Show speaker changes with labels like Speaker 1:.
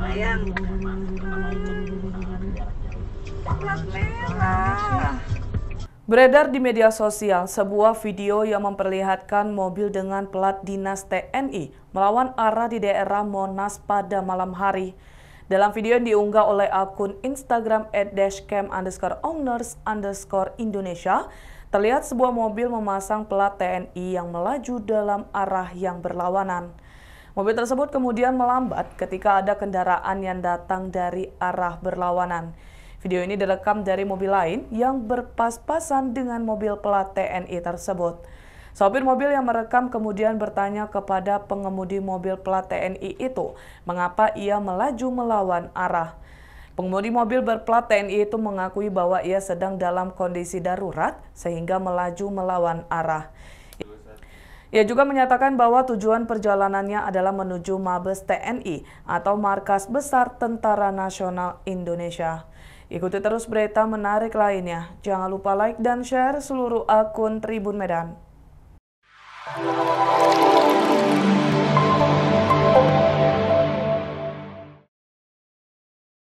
Speaker 1: lumayan Beredar di media sosial sebuah video yang memperlihatkan mobil dengan pelat dinas TNI melawan arah di daerah Monas pada malam hari. Dalam video yang diunggah oleh akun Instagram @dashcam underscore owners underscore Indonesia, terlihat sebuah mobil memasang pelat TNI yang melaju dalam arah yang berlawanan. Mobil tersebut kemudian melambat ketika ada kendaraan yang datang dari arah berlawanan. Video ini direkam dari mobil lain yang berpas-pasan dengan mobil pelat TNI tersebut. Sopir mobil yang merekam kemudian bertanya kepada pengemudi mobil pelat TNI itu mengapa ia melaju melawan arah. Pengemudi mobil berplat TNI itu mengakui bahwa ia sedang dalam kondisi darurat sehingga melaju melawan arah. Ia juga menyatakan bahwa tujuan perjalanannya adalah menuju Mabes TNI atau Markas Besar Tentara Nasional Indonesia. Ikuti terus berita menarik lainnya. Jangan lupa like dan share seluruh akun Tribun Medan.